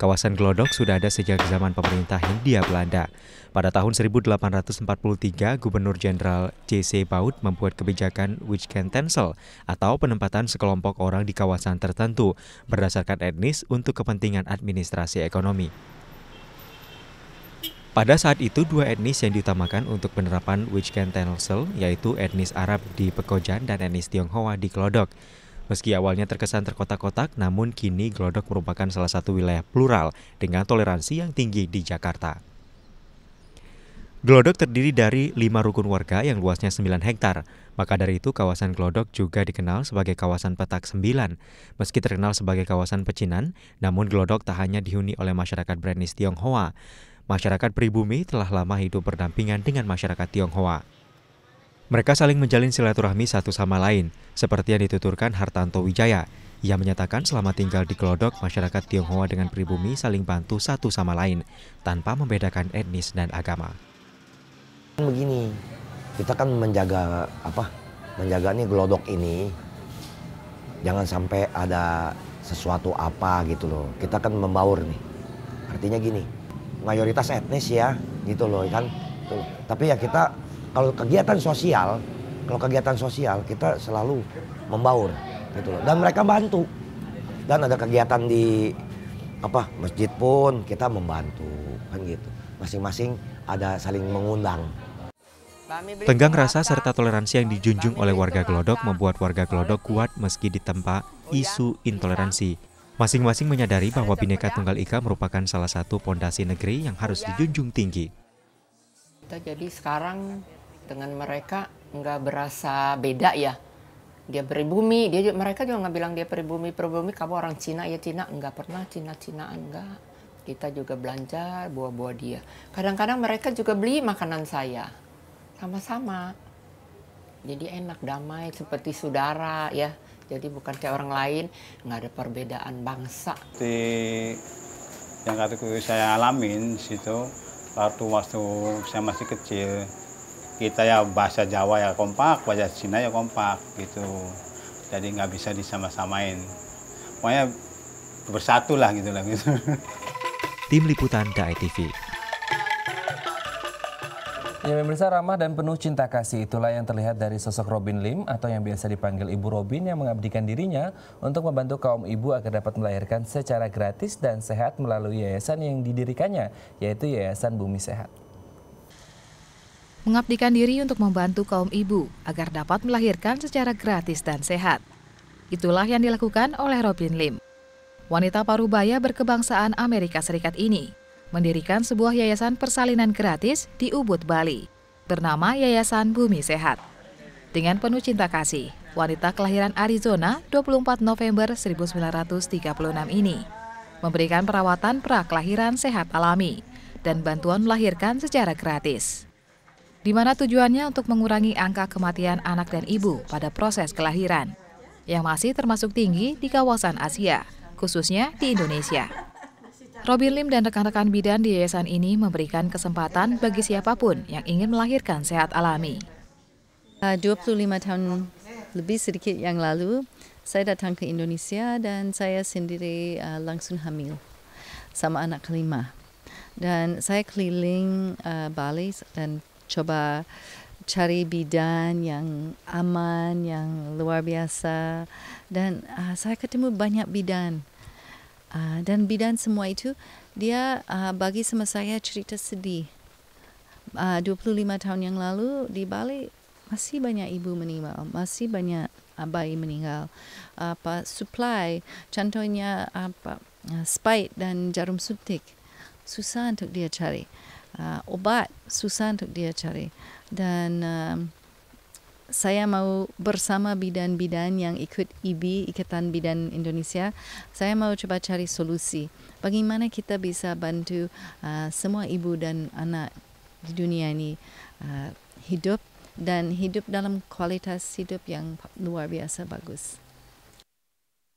Kawasan Glodok sudah ada sejak zaman pemerintah Hindia Belanda. Pada tahun 1843, Gubernur Jenderal J.C. Baut membuat kebijakan can tensel atau penempatan sekelompok orang di kawasan tertentu berdasarkan etnis untuk kepentingan administrasi ekonomi. Pada saat itu, dua etnis yang diutamakan untuk penerapan Wichkentensel yaitu etnis Arab di Pekojan dan etnis Tionghoa di Glodok. Meski awalnya terkesan terkotak-kotak, namun kini Glodok merupakan salah satu wilayah plural dengan toleransi yang tinggi di Jakarta. Glodok terdiri dari lima rukun warga yang luasnya 9 hektar. Maka dari itu kawasan Glodok juga dikenal sebagai kawasan petak 9. Meski terkenal sebagai kawasan pecinan, namun Glodok tak hanya dihuni oleh masyarakat Brandis Tionghoa. Masyarakat pribumi telah lama hidup berdampingan dengan masyarakat Tionghoa. Mereka saling menjalin silaturahmi satu sama lain, seperti yang dituturkan Hartanto Wijaya. Ia menyatakan selama tinggal di Glodok, masyarakat Tionghoa dengan pribumi saling bantu satu sama lain, tanpa membedakan etnis dan agama. Kan begini, kita kan menjaga apa? Menjaga nih Glodok ini, jangan sampai ada sesuatu apa gitu loh. Kita kan membaur nih. Artinya gini, mayoritas etnis ya gitu loh kan. Tuh. Tapi ya kita kalau kegiatan sosial, kalau kegiatan sosial kita selalu membaur gitu loh. Dan mereka bantu. Dan ada kegiatan di apa masjid pun kita membantu kan gitu. Masing-masing ada saling mengundang. Tenggang rasa serta toleransi yang dijunjung oleh warga Glodok membuat warga Glodok kuat meski ditempa isu intoleransi. Masing-masing menyadari bahwa Bhinneka Tunggal Ika merupakan salah satu pondasi negeri yang harus dijunjung tinggi. Kita jadi sekarang dengan mereka nggak berasa beda ya dia pribumi dia mereka juga nggak bilang dia pribumi pribumi kamu orang Cina ya Cina nggak pernah Cina Cinaan nggak kita juga belanja buah-buah dia kadang-kadang mereka juga beli makanan saya sama-sama jadi enak damai seperti saudara ya jadi bukan kayak orang lain nggak ada perbedaan bangsa di yang kataku saya alamin situ waktu waktu saya masih kecil kita ya bahasa Jawa ya kompak, bahasa Cina ya kompak gitu. Jadi nggak bisa disama-samain. Pokoknya bersatu lah gitu lah gitu. Tim Liputan TV. Ya pemirsa ramah dan penuh cinta kasih itulah yang terlihat dari sosok Robin Lim atau yang biasa dipanggil Ibu Robin yang mengabdikan dirinya untuk membantu kaum ibu agar dapat melahirkan secara gratis dan sehat melalui yayasan yang didirikannya yaitu Yayasan Bumi Sehat mengabdikan diri untuk membantu kaum ibu agar dapat melahirkan secara gratis dan sehat. Itulah yang dilakukan oleh Robin Lim. Wanita parubaya berkebangsaan Amerika Serikat ini mendirikan sebuah yayasan persalinan gratis di Ubud, Bali, bernama Yayasan Bumi Sehat. Dengan penuh cinta kasih, wanita kelahiran Arizona 24 November 1936 ini memberikan perawatan pra kelahiran sehat alami dan bantuan melahirkan secara gratis di mana tujuannya untuk mengurangi angka kematian anak dan ibu pada proses kelahiran, yang masih termasuk tinggi di kawasan Asia, khususnya di Indonesia. Robin Lim dan rekan-rekan bidan di yayasan ini memberikan kesempatan bagi siapapun yang ingin melahirkan sehat alami. 25 uh, tahun lebih sedikit yang lalu, saya datang ke Indonesia dan saya sendiri uh, langsung hamil sama anak kelima. Dan saya keliling uh, Bali dan cuba cari bidan yang aman, yang luar biasa. Dan uh, saya ketemu banyak bidan. Uh, dan bidan semua itu, dia uh, bagi sama saya cerita sedih. Uh, 25 tahun yang lalu di Bali masih banyak ibu meninggal, masih banyak bayi meninggal. Apa uh, supply contohnya apa uh, spike dan jarum suntik susah untuk dia cari. uh, obat susah untuk dia cari dan um, saya mau bersama bidan-bidan yang ikut IB e Ikatan Bidan Indonesia saya mau coba cari solusi bagaimana kita bisa bantu uh, semua ibu dan anak di dunia ini uh, hidup dan hidup dalam kualitas hidup yang luar biasa bagus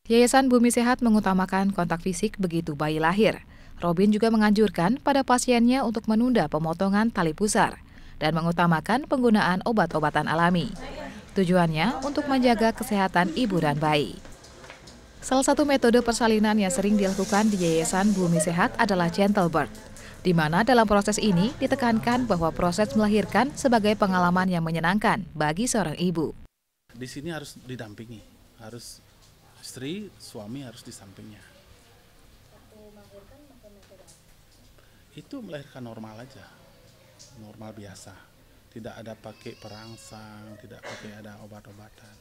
Yayasan Bumi Sehat mengutamakan kontak fisik begitu bayi lahir. Robin juga menganjurkan pada pasiennya untuk menunda pemotongan tali pusar dan mengutamakan penggunaan obat-obatan alami. Tujuannya untuk menjaga kesehatan ibu dan bayi. Salah satu metode persalinan yang sering dilakukan di Yayasan Bumi Sehat adalah gentle birth, di mana dalam proses ini ditekankan bahwa proses melahirkan sebagai pengalaman yang menyenangkan bagi seorang ibu. Di sini harus didampingi, harus istri, suami harus di sampingnya. itu melahirkan normal aja normal biasa tidak ada pakai perangsang tidak pakai ada obat-obatan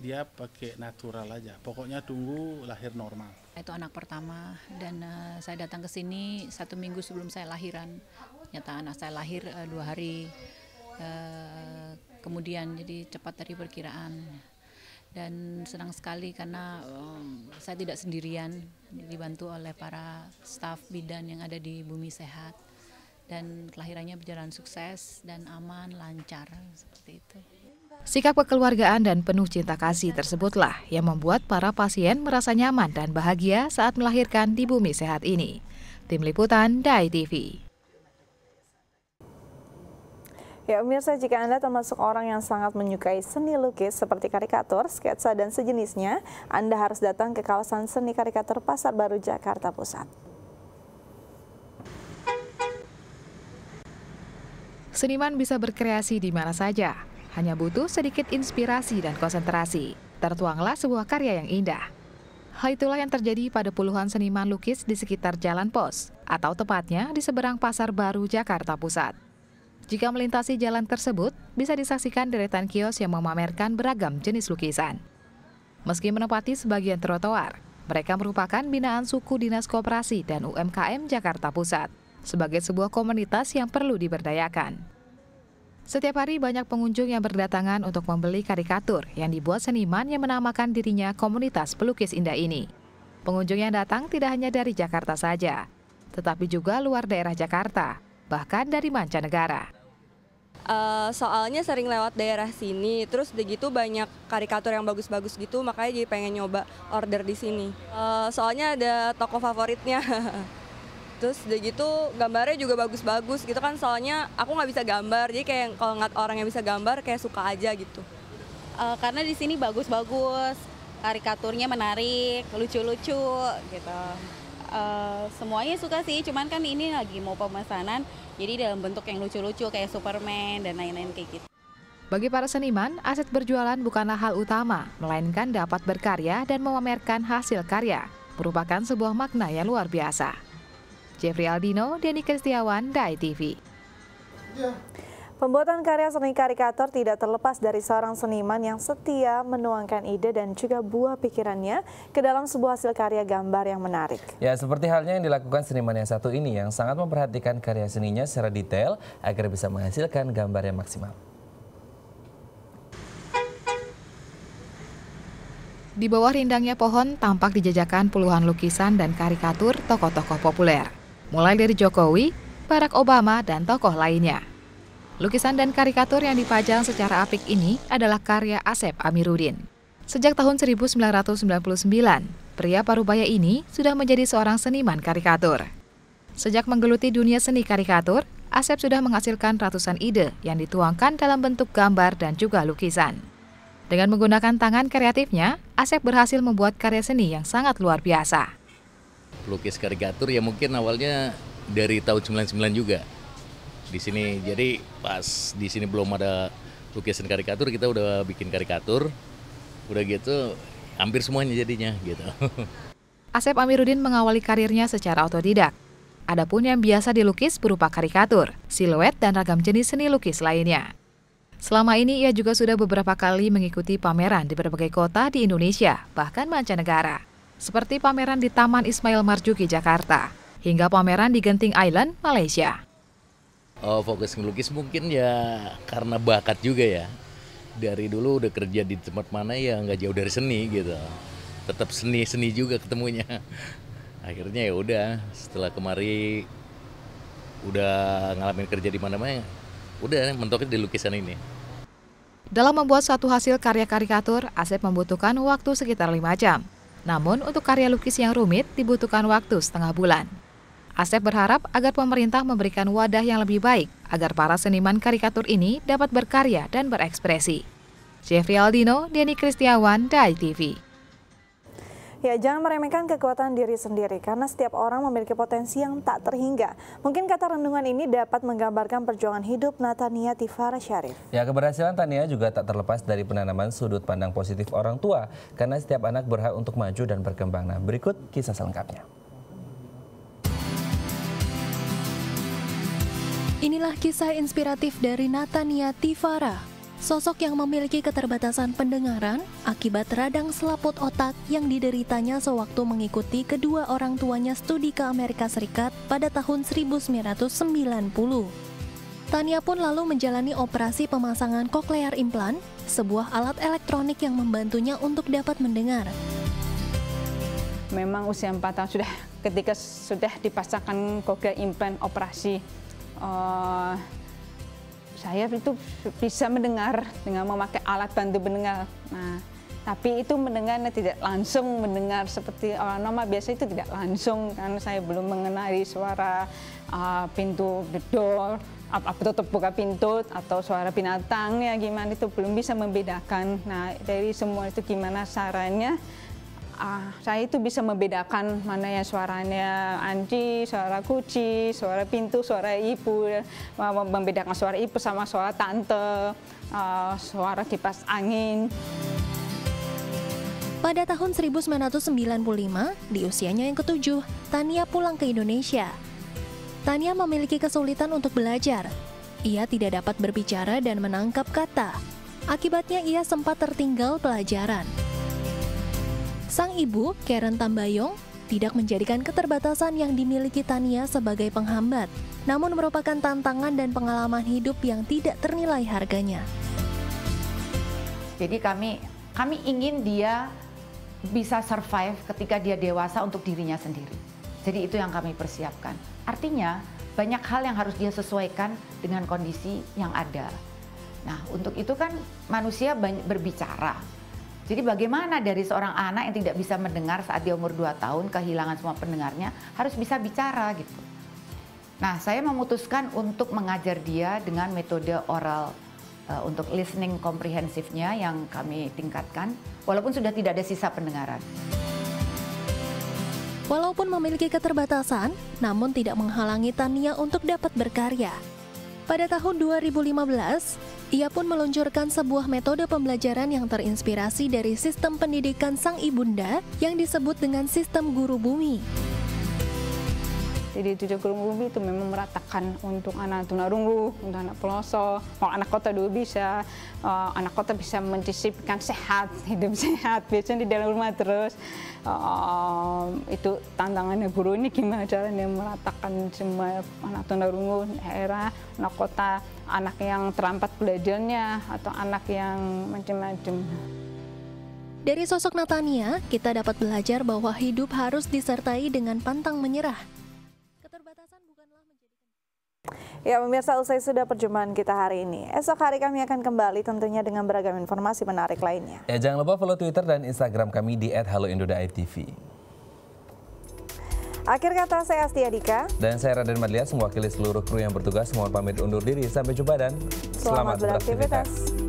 dia pakai natural aja pokoknya tunggu lahir normal nah, itu anak pertama dan uh, saya datang ke sini satu minggu sebelum saya lahiran nyata anak saya lahir uh, dua hari uh, kemudian jadi cepat dari perkiraan dan senang sekali karena um, saya tidak sendirian dibantu oleh para staf bidan yang ada di Bumi Sehat dan kelahirannya berjalan sukses dan aman lancar seperti itu. Sikap kekeluargaan dan penuh cinta kasih tersebutlah yang membuat para pasien merasa nyaman dan bahagia saat melahirkan di Bumi Sehat ini. Tim Liputan DAI TV Ya, pemirsa, jika Anda termasuk orang yang sangat menyukai seni lukis seperti karikatur, sketsa, dan sejenisnya, Anda harus datang ke kawasan seni karikatur Pasar Baru, Jakarta Pusat. Seniman bisa berkreasi di mana saja, hanya butuh sedikit inspirasi dan konsentrasi. Tertuanglah sebuah karya yang indah. Hal itulah yang terjadi pada puluhan seniman lukis di sekitar Jalan Pos, atau tepatnya di seberang Pasar Baru, Jakarta Pusat. Jika melintasi jalan tersebut, bisa disaksikan deretan kios yang memamerkan beragam jenis lukisan. Meski menempati sebagian trotoar, mereka merupakan binaan suku Dinas Koperasi dan UMKM Jakarta Pusat sebagai sebuah komunitas yang perlu diberdayakan. Setiap hari banyak pengunjung yang berdatangan untuk membeli karikatur yang dibuat seniman yang menamakan dirinya komunitas pelukis indah ini. Pengunjung yang datang tidak hanya dari Jakarta saja, tetapi juga luar daerah Jakarta, bahkan dari mancanegara uh, soalnya sering lewat daerah sini terus begitu banyak karikatur yang bagus-bagus gitu makanya jadi pengen nyoba order di sini uh, soalnya ada toko favoritnya terus udah gitu gambarnya juga bagus-bagus gitu kan soalnya aku nggak bisa gambar jadi kayak kalau ngat orang yang bisa gambar kayak suka aja gitu uh, karena di sini bagus-bagus karikaturnya menarik lucu-lucu gitu uh, semuanya suka sih cuman kan ini lagi mau pemesanan jadi dalam bentuk yang lucu-lucu kayak Superman dan lain-lain kayak gitu. Bagi para seniman, aset berjualan bukanlah hal utama, melainkan dapat berkarya dan memamerkan hasil karya. Merupakan sebuah makna yang luar biasa. Jeffrey Aldino, Denny Kristiawan, Dai TV. Yeah. Pembuatan karya seni karikatur tidak terlepas dari seorang seniman yang setia menuangkan ide dan juga buah pikirannya ke dalam sebuah hasil karya gambar yang menarik. Ya, seperti halnya yang dilakukan seniman yang satu ini yang sangat memperhatikan karya seninya secara detail agar bisa menghasilkan gambar yang maksimal. Di bawah rindangnya pohon tampak dijajakan puluhan lukisan dan karikatur tokoh-tokoh populer. Mulai dari Jokowi, Barack Obama, dan tokoh lainnya. Lukisan dan karikatur yang dipajang secara apik ini adalah karya Asep Amiruddin. Sejak tahun 1999, pria Parubaya ini sudah menjadi seorang seniman karikatur. Sejak menggeluti dunia seni karikatur, Asep sudah menghasilkan ratusan ide yang dituangkan dalam bentuk gambar dan juga lukisan. Dengan menggunakan tangan kreatifnya, Asep berhasil membuat karya seni yang sangat luar biasa. Lukis karikatur ya mungkin awalnya dari tahun 99 juga di sini. Jadi pas di sini belum ada lukisan karikatur, kita udah bikin karikatur. Udah gitu hampir semuanya jadinya gitu. Asep Amiruddin mengawali karirnya secara otodidak. Adapun yang biasa dilukis berupa karikatur, siluet dan ragam jenis seni lukis lainnya. Selama ini ia juga sudah beberapa kali mengikuti pameran di berbagai kota di Indonesia, bahkan mancanegara. Seperti pameran di Taman Ismail Marzuki Jakarta, hingga pameran di Genting Island, Malaysia. Oh, fokus ngelukis mungkin ya karena bakat juga ya. Dari dulu udah kerja di tempat mana ya nggak jauh dari seni gitu. Tetap seni-seni juga ketemunya. Akhirnya ya udah setelah kemari udah ngalamin kerja di mana-mana, udah mentoknya di lukisan ini. Dalam membuat satu hasil karya karikatur, Asep membutuhkan waktu sekitar lima jam. Namun untuk karya lukis yang rumit dibutuhkan waktu setengah bulan. Asep berharap agar pemerintah memberikan wadah yang lebih baik agar para seniman karikatur ini dapat berkarya dan berekspresi. Jeffrey Aldino, Denny Kristiawan, Dai TV. Ya, jangan meremehkan kekuatan diri sendiri karena setiap orang memiliki potensi yang tak terhingga. Mungkin kata rendungan ini dapat menggambarkan perjuangan hidup Natania Tifara Syarif. Ya, keberhasilan Tania juga tak terlepas dari penanaman sudut pandang positif orang tua karena setiap anak berhak untuk maju dan berkembang. Nah, berikut kisah selengkapnya. Inilah kisah inspiratif dari Natania Tivara, sosok yang memiliki keterbatasan pendengaran akibat radang selaput otak yang dideritanya sewaktu mengikuti kedua orang tuanya studi ke Amerika Serikat pada tahun 1990. Tania pun lalu menjalani operasi pemasangan koklear implan, sebuah alat elektronik yang membantunya untuk dapat mendengar. Memang usia 4 tahun sudah ketika sudah dipasangkan koklear implan operasi uh, saya itu bisa mendengar dengan memakai alat bantu mendengar. Nah, tapi itu mendengar tidak langsung mendengar seperti orang eh, normal biasa itu tidak langsung karena saya belum mengenali suara uh, pintu the door apa tutup buka pintu atau suara binatang ya gimana itu belum bisa membedakan. Nah, dari semua itu gimana sarannya? ah, saya itu bisa membedakan mana yang suaranya anji, suara kuci, suara pintu, suara ibu, ya. membedakan suara ibu sama suara tante, ah, suara kipas angin. Pada tahun 1995, di usianya yang ketujuh, Tania pulang ke Indonesia. Tania memiliki kesulitan untuk belajar. Ia tidak dapat berbicara dan menangkap kata. Akibatnya ia sempat tertinggal pelajaran. Sang ibu, Karen Tambayong, tidak menjadikan keterbatasan yang dimiliki Tania sebagai penghambat, namun merupakan tantangan dan pengalaman hidup yang tidak ternilai harganya. Jadi kami kami ingin dia bisa survive ketika dia dewasa untuk dirinya sendiri. Jadi itu yang kami persiapkan. Artinya banyak hal yang harus dia sesuaikan dengan kondisi yang ada. Nah, untuk itu kan manusia berbicara, jadi bagaimana dari seorang anak yang tidak bisa mendengar saat dia umur 2 tahun kehilangan semua pendengarnya harus bisa bicara gitu. Nah, saya memutuskan untuk mengajar dia dengan metode oral uh, untuk listening komprehensifnya yang kami tingkatkan walaupun sudah tidak ada sisa pendengaran. Walaupun memiliki keterbatasan, namun tidak menghalangi Tania untuk dapat berkarya. Pada tahun 2015, ia pun meluncurkan sebuah metode pembelajaran yang terinspirasi dari sistem pendidikan sang ibunda yang disebut dengan sistem guru bumi. Jadi tujuh kurung Ubi itu memang meratakan untuk anak tunarungu, untuk anak pelosok. Kalau anak kota dulu bisa, uh, anak kota bisa mencicipkan sehat, hidup sehat. Biasanya di dalam rumah terus. Uh, itu tantangannya guru ini gimana caranya meratakan semua anak tunarungu daerah, anak kota, anak yang terampat belajarnya atau anak yang macam-macam. Dari sosok Natania, kita dapat belajar bahwa hidup harus disertai dengan pantang menyerah, Ya pemirsa usai sudah perjumpaan kita hari ini. Esok hari kami akan kembali tentunya dengan beragam informasi menarik lainnya. Ya jangan lupa follow Twitter dan Instagram kami di @haloindodaitv. Akhir kata saya Asti Adika Dan saya Raden Madlias, mewakili seluruh kru yang bertugas. Mohon pamit undur diri. Sampai jumpa dan selamat, selamat beraktivitas. beraktivitas.